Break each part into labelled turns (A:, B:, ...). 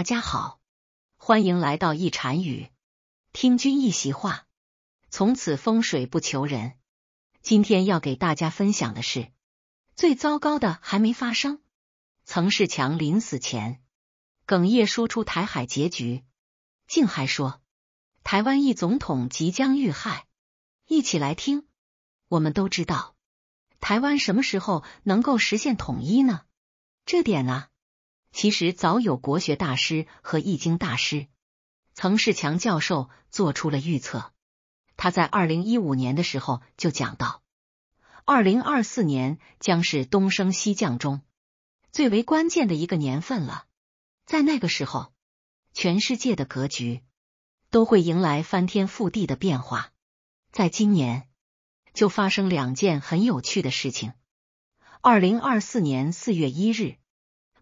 A: 大家好，欢迎来到一禅语。听君一席话，从此风水不求人。今天要给大家分享的是，最糟糕的还没发生。曾仕强临死前哽咽说出台海结局，竟还说台湾一总统即将遇害。一起来听。我们都知道，台湾什么时候能够实现统一呢？这点呢？其实早有国学大师和易经大师，曾仕强教授做出了预测。他在二零一五年的时候就讲到，二零二四年将是东升西降中最为关键的一个年份了。在那个时候，全世界的格局都会迎来翻天覆地的变化。在今年，就发生两件很有趣的事情。二零二四年四月一日。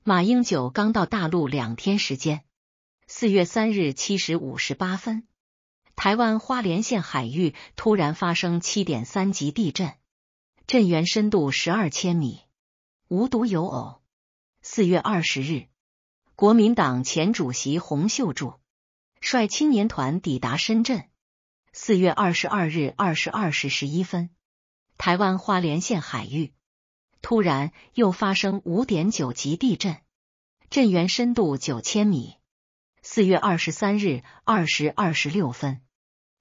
A: 马英九刚到大陆两天时间，四月三日七时五十八分，台湾花莲县海域突然发生七点三级地震，震源深度十二千米。无独有偶，四月二十日，国民党前主席洪秀柱率青年团抵达深圳。四月二十二日二十二时十一分，台湾花莲县海域。突然又发生五点九级地震，震源深度九千米。四月二十三日二时二十六分，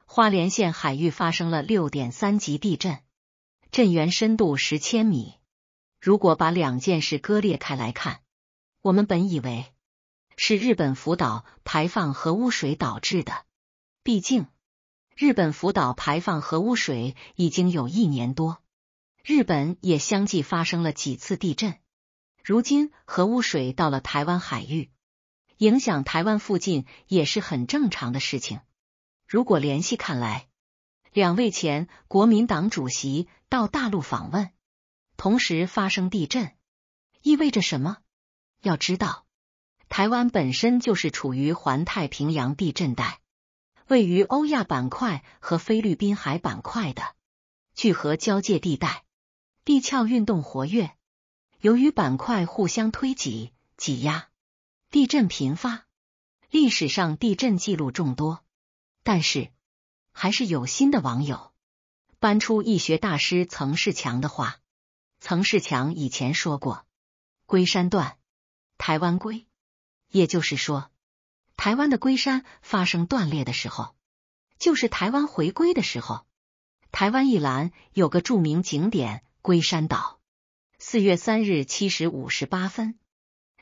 A: 花莲县海域发生了六点三级地震，震源深度十千米。如果把两件事割裂开来看，我们本以为是日本福岛排放核污水导致的，毕竟日本福岛排放核污水已经有一年多。日本也相继发生了几次地震，如今核污水到了台湾海域，影响台湾附近也是很正常的事情。如果联系看来，两位前国民党主席到大陆访问，同时发生地震，意味着什么？要知道，台湾本身就是处于环太平洋地震带，位于欧亚板块和菲律宾海板块的聚合交界地带。地壳运动活跃，由于板块互相推挤挤压，地震频发。历史上地震记录众多，但是还是有新的网友搬出易学大师曾仕强的话。曾仕强以前说过：“龟山断，台湾龟。”也就是说，台湾的龟山发生断裂的时候，就是台湾回归的时候。台湾一栏有个著名景点。龟山岛，四月三日七时五十八分，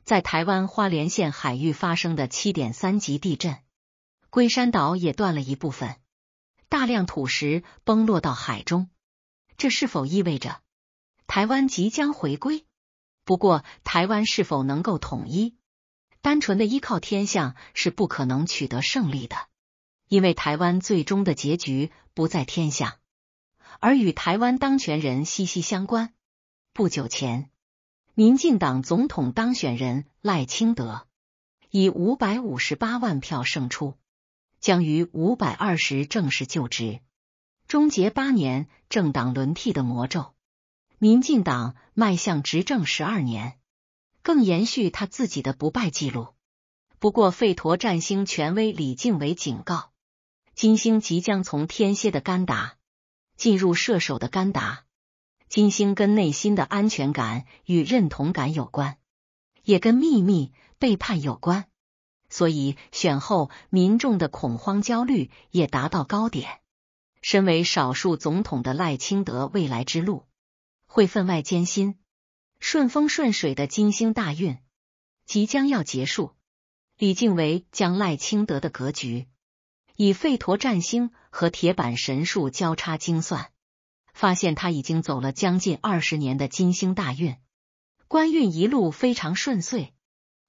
A: 在台湾花莲县海域发生的七点三级地震，龟山岛也断了一部分，大量土石崩落到海中。这是否意味着台湾即将回归？不过，台湾是否能够统一，单纯的依靠天象是不可能取得胜利的，因为台湾最终的结局不在天象。而与台湾当权人息息相关。不久前，民进党总统当选人赖清德以五百五十八万票胜出，将于五百二十正式就职，终结八年政党轮替的魔咒。民进党迈向执政十二年，更延续他自己的不败纪录。不过，费陀占星权威李静伟警告，金星即将从天蝎的干打。进入射手的甘达金星，跟内心的安全感与认同感有关，也跟秘密背叛有关。所以选后，民众的恐慌焦虑也达到高点。身为少数总统的赖清德，未来之路会分外艰辛。顺风顺水的金星大运即将要结束。李静维将赖清德的格局以费陀占星。和铁板神术交叉精算，发现他已经走了将近二十年的金星大运，官运一路非常顺遂。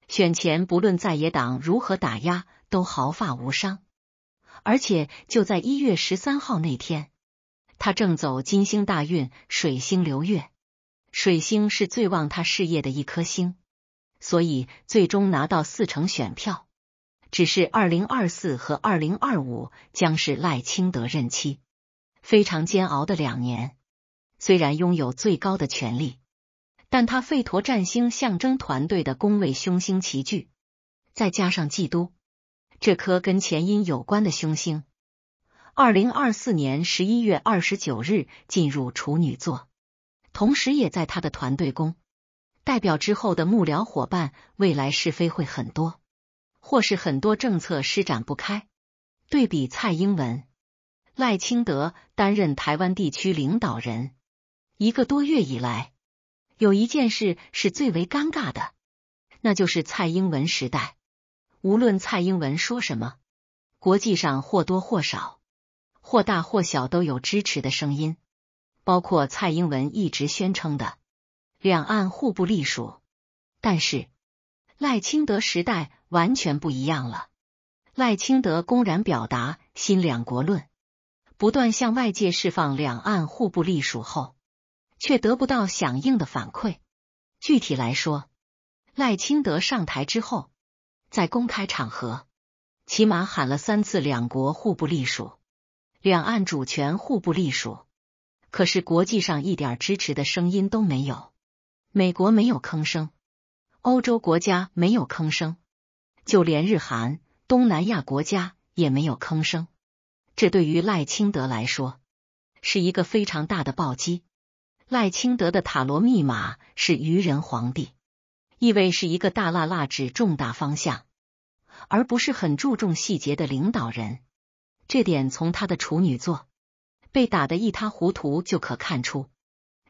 A: 选前不论在野党如何打压，都毫发无伤。而且就在一月十三号那天，他正走金星大运，水星流月，水星是最旺他事业的一颗星，所以最终拿到四成选票。只是，二零二四和二零二五将是赖清德任期非常煎熬的两年。虽然拥有最高的权力，但他费陀占星象征团队的宫位凶星齐聚，再加上基督这颗跟前因有关的凶星，二零二四年十一月二十九日进入处女座，同时也在他的团队宫，代表之后的幕僚伙伴未来是非会很多。或是很多政策施展不开。对比蔡英文、赖清德担任台湾地区领导人一个多月以来，有一件事是最为尴尬的，那就是蔡英文时代，无论蔡英文说什么，国际上或多或少、或大或小都有支持的声音，包括蔡英文一直宣称的“两岸互不隶属”，但是。赖清德时代完全不一样了。赖清德公然表达“新两国论”，不断向外界释放两岸互不隶属后，却得不到响应的反馈。具体来说，赖清德上台之后，在公开场合起码喊了三次“两国互不隶属”，“两岸主权互不隶属”，可是国际上一点支持的声音都没有，美国没有吭声。欧洲国家没有吭声，就连日韩、东南亚国家也没有吭声。这对于赖清德来说是一个非常大的暴击。赖清德的塔罗密码是愚人皇帝，意味是一个大辣辣指重大方向，而不是很注重细节的领导人。这点从他的处女座被打得一塌糊涂就可看出。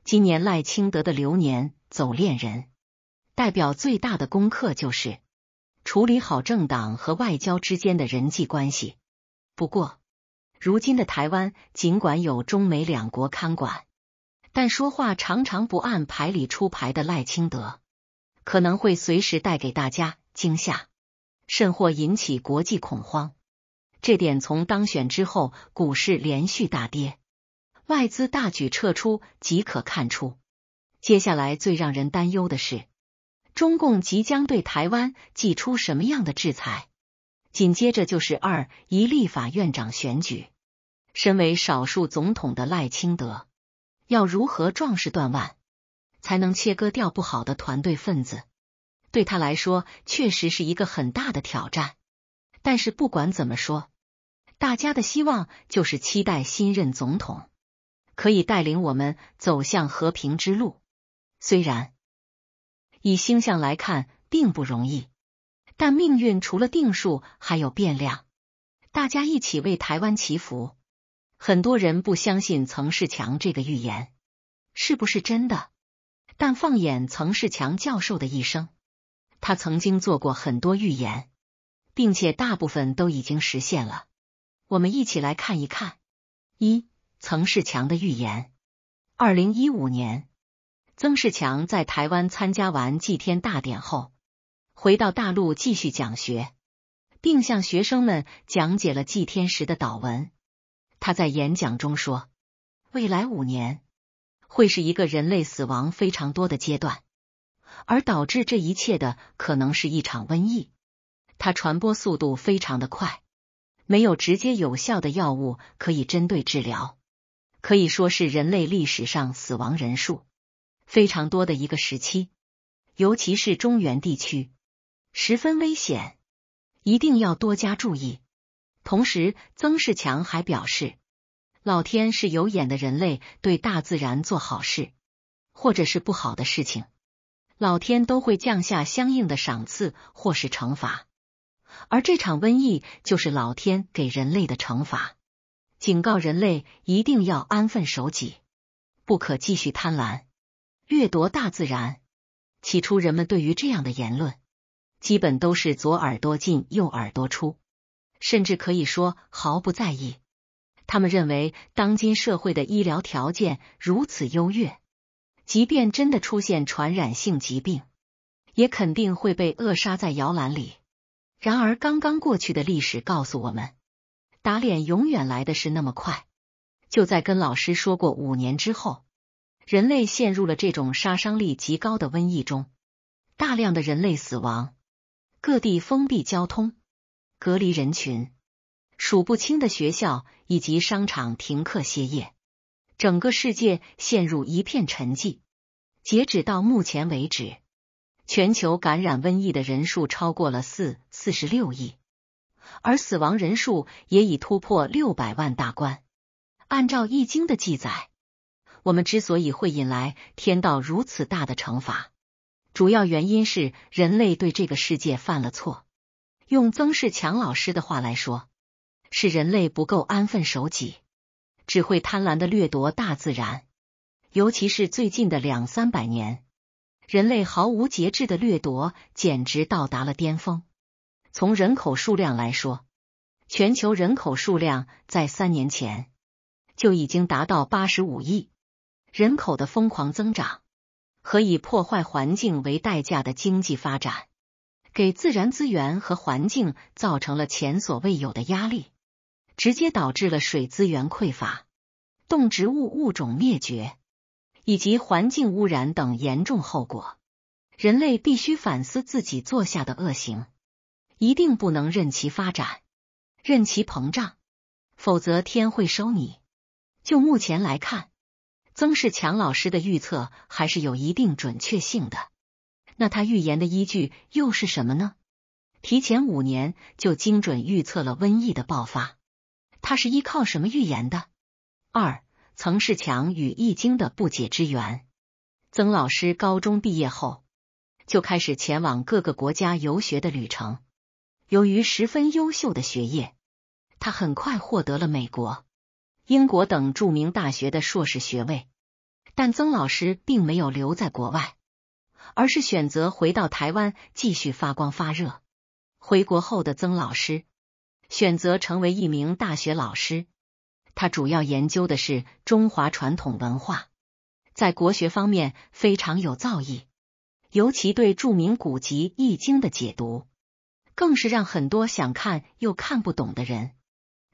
A: 今年赖清德的流年走恋人。代表最大的功课就是处理好政党和外交之间的人际关系。不过，如今的台湾尽管有中美两国看管，但说话常常不按牌理出牌的赖清德，可能会随时带给大家惊吓，甚或引起国际恐慌。这点从当选之后股市连续大跌、外资大举撤出即可看出。接下来最让人担忧的是。中共即将对台湾祭出什么样的制裁？紧接着就是二一立法院长选举。身为少数总统的赖清德，要如何壮士断腕，才能切割掉不好的团队分子？对他来说，确实是一个很大的挑战。但是不管怎么说，大家的希望就是期待新任总统可以带领我们走向和平之路。虽然。以星象来看，并不容易。但命运除了定数，还有变量。大家一起为台湾祈福。很多人不相信曾仕强这个预言是不是真的，但放眼曾仕强教授的一生，他曾经做过很多预言，并且大部分都已经实现了。我们一起来看一看。一、曾仕强的预言。二零一五年。曾仕强在台湾参加完祭天大典后，回到大陆继续讲学，并向学生们讲解了祭天时的祷文。他在演讲中说：“未来五年会是一个人类死亡非常多的阶段，而导致这一切的可能是一场瘟疫。它传播速度非常的快，没有直接有效的药物可以针对治疗，可以说是人类历史上死亡人数。”非常多的一个时期，尤其是中原地区，十分危险，一定要多加注意。同时，曾仕强还表示，老天是有眼的，人类对大自然做好事或者是不好的事情，老天都会降下相应的赏赐或是惩罚。而这场瘟疫就是老天给人类的惩罚，警告人类一定要安分守己，不可继续贪婪。掠夺大自然，起初人们对于这样的言论，基本都是左耳朵进右耳朵出，甚至可以说毫不在意。他们认为当今社会的医疗条件如此优越，即便真的出现传染性疾病，也肯定会被扼杀在摇篮里。然而，刚刚过去的历史告诉我们，打脸永远来的是那么快。就在跟老师说过五年之后。人类陷入了这种杀伤力极高的瘟疫中，大量的人类死亡，各地封闭交通，隔离人群，数不清的学校以及商场停课歇业，整个世界陷入一片沉寂。截止到目前为止，全球感染瘟疫的人数超过了四四十六亿，而死亡人数也已突破六百万大关。按照《易经》的记载。我们之所以会引来天道如此大的惩罚，主要原因是人类对这个世界犯了错。用曾仕强老师的话来说，是人类不够安分守己，只会贪婪的掠夺大自然。尤其是最近的两三百年，人类毫无节制的掠夺，简直到达了巅峰。从人口数量来说，全球人口数量在三年前就已经达到八十五亿。人口的疯狂增长和以破坏环境为代价的经济发展，给自然资源和环境造成了前所未有的压力，直接导致了水资源匮乏、动植物物种灭绝以及环境污染等严重后果。人类必须反思自己做下的恶行，一定不能任其发展、任其膨胀，否则天会收你。就目前来看。曾仕强老师的预测还是有一定准确性的，那他预言的依据又是什么呢？提前五年就精准预测了瘟疫的爆发，他是依靠什么预言的？二曾仕强与易经的不解之缘，曾老师高中毕业后就开始前往各个国家游学的旅程，由于十分优秀的学业，他很快获得了美国。英国等著名大学的硕士学位，但曾老师并没有留在国外，而是选择回到台湾继续发光发热。回国后的曾老师选择成为一名大学老师，他主要研究的是中华传统文化，在国学方面非常有造诣，尤其对著名古籍《易经》的解读，更是让很多想看又看不懂的人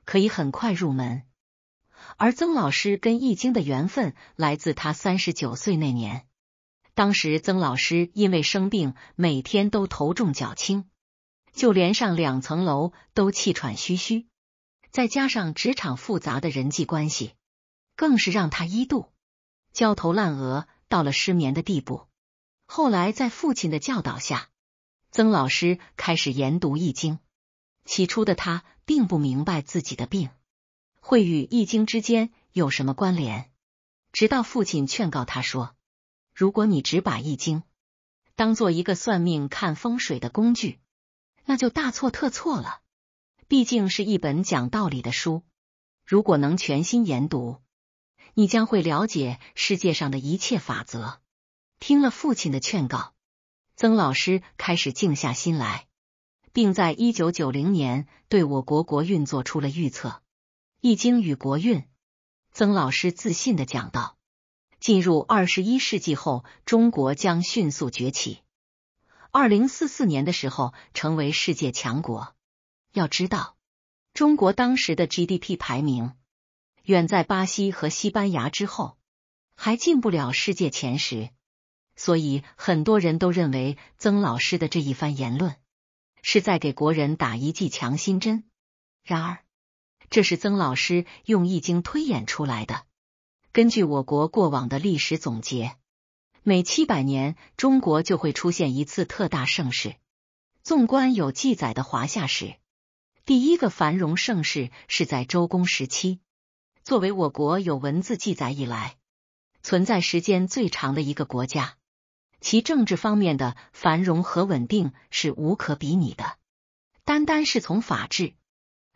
A: 可以很快入门。而曾老师跟《易经》的缘分来自他三十九岁那年。当时，曾老师因为生病，每天都头重脚轻，就连上两层楼都气喘吁吁。再加上职场复杂的人际关系，更是让他一度焦头烂额，到了失眠的地步。后来，在父亲的教导下，曾老师开始研读《易经》。起初的他并不明白自己的病。会与易经之间有什么关联？直到父亲劝告他说：“如果你只把易经当做一个算命、看风水的工具，那就大错特错了。毕竟是一本讲道理的书，如果能全心研读，你将会了解世界上的一切法则。”听了父亲的劝告，曾老师开始静下心来，并在一九九零年对我国国运做出了预测。《易经》与国运，曾老师自信的讲道：进入二十一世纪后，中国将迅速崛起。二零四四年的时候，成为世界强国。要知道，中国当时的 GDP 排名远在巴西和西班牙之后，还进不了世界前十。所以，很多人都认为曾老师的这一番言论是在给国人打一剂强心针。然而，这是曾老师用《易经》推演出来的。根据我国过往的历史总结，每七百年中国就会出现一次特大盛世。纵观有记载的华夏史，第一个繁荣盛世是在周公时期。作为我国有文字记载以来存在时间最长的一个国家，其政治方面的繁荣和稳定是无可比拟的。单单是从法治。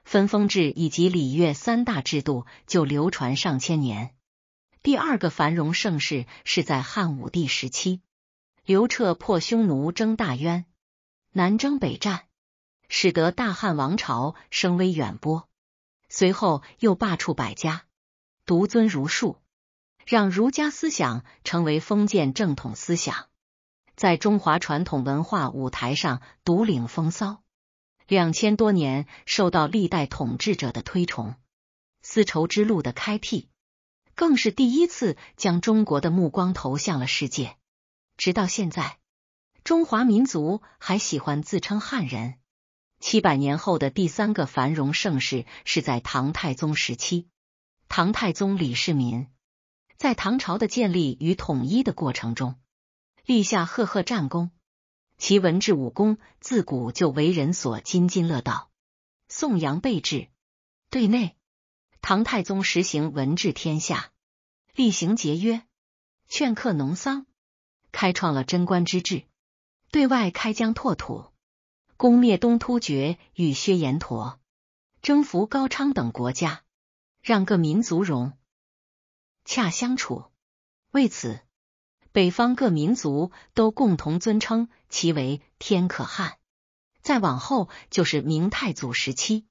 A: 分封制以及礼乐三大制度就流传上千年。第二个繁荣盛世是在汉武帝时期，刘彻破匈奴，征大渊，南征北战，使得大汉王朝声威远播。随后又罢黜百家，独尊儒术，让儒家思想成为封建正统思想，在中华传统文化舞台上独领风骚。两千多年受到历代统治者的推崇，丝绸之路的开辟更是第一次将中国的目光投向了世界。直到现在，中华民族还喜欢自称汉人。七百年后的第三个繁荣盛世是在唐太宗时期，唐太宗李世民在唐朝的建立与统一的过程中立下赫赫战功。其文治武功自古就为人所津津乐道，颂扬备至。对内，唐太宗实行文治天下，厉行节约，劝客农桑，开创了贞观之治；对外，开疆拓土，攻灭东突厥与薛延陀，征服高昌等国家，让各民族融洽相处。为此。北方各民族都共同尊称其为天可汗。再往后就是明太祖时期，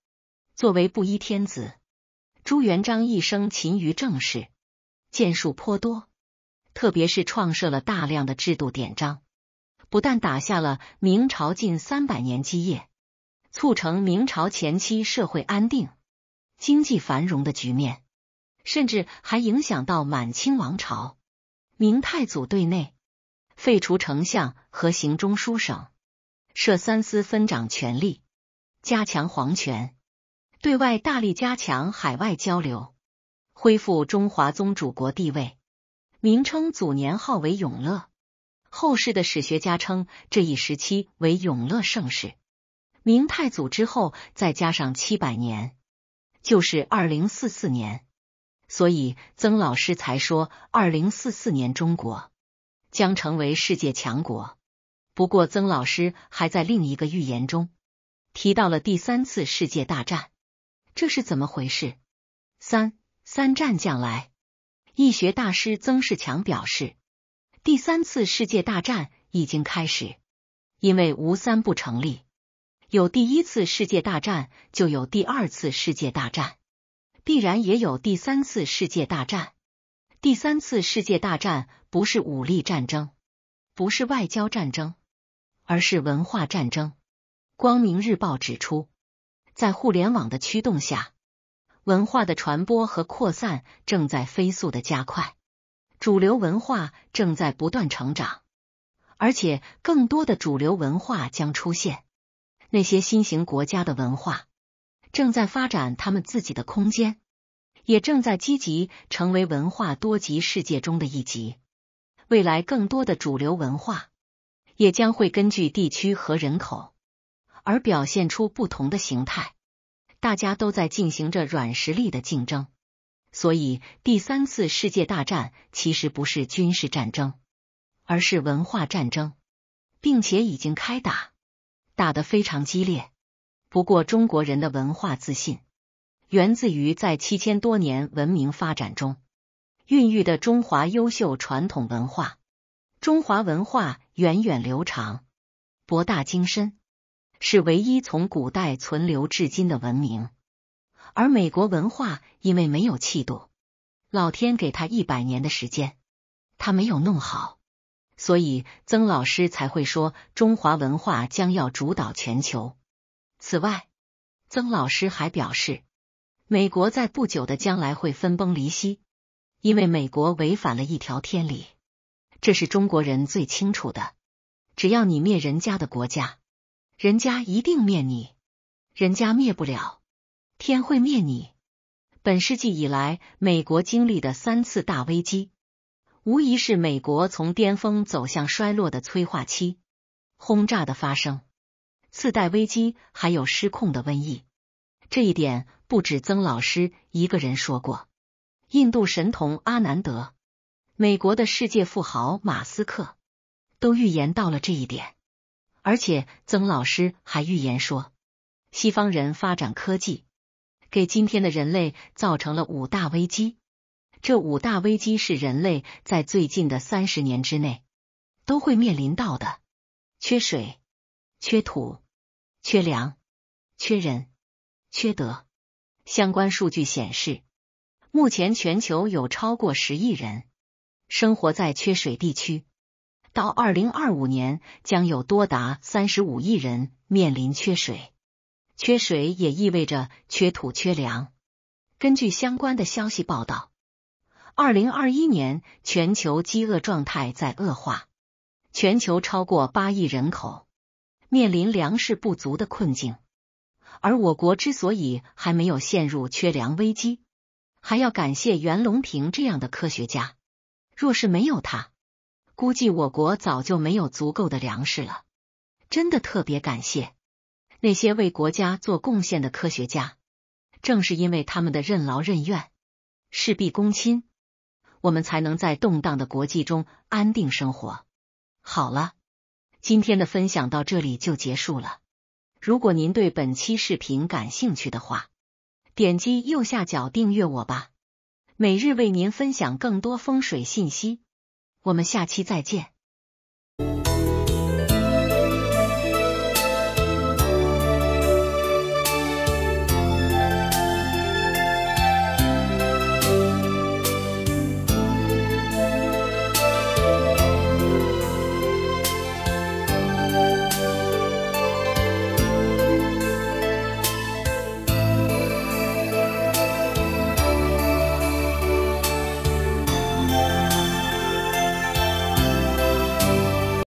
A: 作为布衣天子，朱元璋一生勤于政事，建树颇多，特别是创设了大量的制度典章，不但打下了明朝近三百年基业，促成明朝前期社会安定、经济繁荣的局面，甚至还影响到满清王朝。明太祖对内废除丞相和行中书省，设三司分掌权力，加强皇权；对外大力加强海外交流，恢复中华宗主国地位。名称祖年号为永乐，后世的史学家称这一时期为永乐盛世。明太祖之后再加上七百年，就是二零四四年。所以曾老师才说，二零四四年中国将成为世界强国。不过，曾老师还在另一个预言中提到了第三次世界大战，这是怎么回事？三三战将来易学大师曾仕强表示，第三次世界大战已经开始，因为无三不成立。有第一次世界大战，就有第二次世界大战。必然也有第三次世界大战。第三次世界大战不是武力战争，不是外交战争，而是文化战争。光明日报指出，在互联网的驱动下，文化的传播和扩散正在飞速的加快，主流文化正在不断成长，而且更多的主流文化将出现，那些新型国家的文化。正在发展他们自己的空间，也正在积极成为文化多极世界中的一极。未来更多的主流文化也将会根据地区和人口而表现出不同的形态。大家都在进行着软实力的竞争，所以第三次世界大战其实不是军事战争，而是文化战争，并且已经开打，打得非常激烈。不过，中国人的文化自信源自于在七千多年文明发展中孕育的中华优秀传统文化。中华文化源远流长、博大精深，是唯一从古代存留至今的文明。而美国文化因为没有气度，老天给他一百年的时间，他没有弄好，所以曾老师才会说中华文化将要主导全球。此外，曾老师还表示，美国在不久的将来会分崩离析，因为美国违反了一条天理，这是中国人最清楚的。只要你灭人家的国家，人家一定灭你，人家灭不了，天会灭你。本世纪以来，美国经历的三次大危机，无疑是美国从巅峰走向衰落的催化期。轰炸的发生。次贷危机，还有失控的瘟疫，这一点不止曾老师一个人说过。印度神童阿南德，美国的世界富豪马斯克都预言到了这一点。而且曾老师还预言说，西方人发展科技，给今天的人类造成了五大危机。这五大危机是人类在最近的三十年之内都会面临到的：缺水、缺土。缺粮、缺人、缺德。相关数据显示，目前全球有超过十亿人生活在缺水地区，到二零二五年将有多达三十五亿人面临缺水。缺水也意味着缺土、缺粮。根据相关的消息报道，二零二一年全球饥饿状态在恶化，全球超过八亿人口。面临粮食不足的困境，而我国之所以还没有陷入缺粮危机，还要感谢袁隆平这样的科学家。若是没有他，估计我国早就没有足够的粮食了。真的特别感谢那些为国家做贡献的科学家，正是因为他们的任劳任怨、事必躬亲，我们才能在动荡的国际中安定生活。好了。今天的分享到这里就结束了。如果您对本期视频感兴趣的话，点击右下角订阅我吧，每日为您分享更多风水信息。我们下期再见。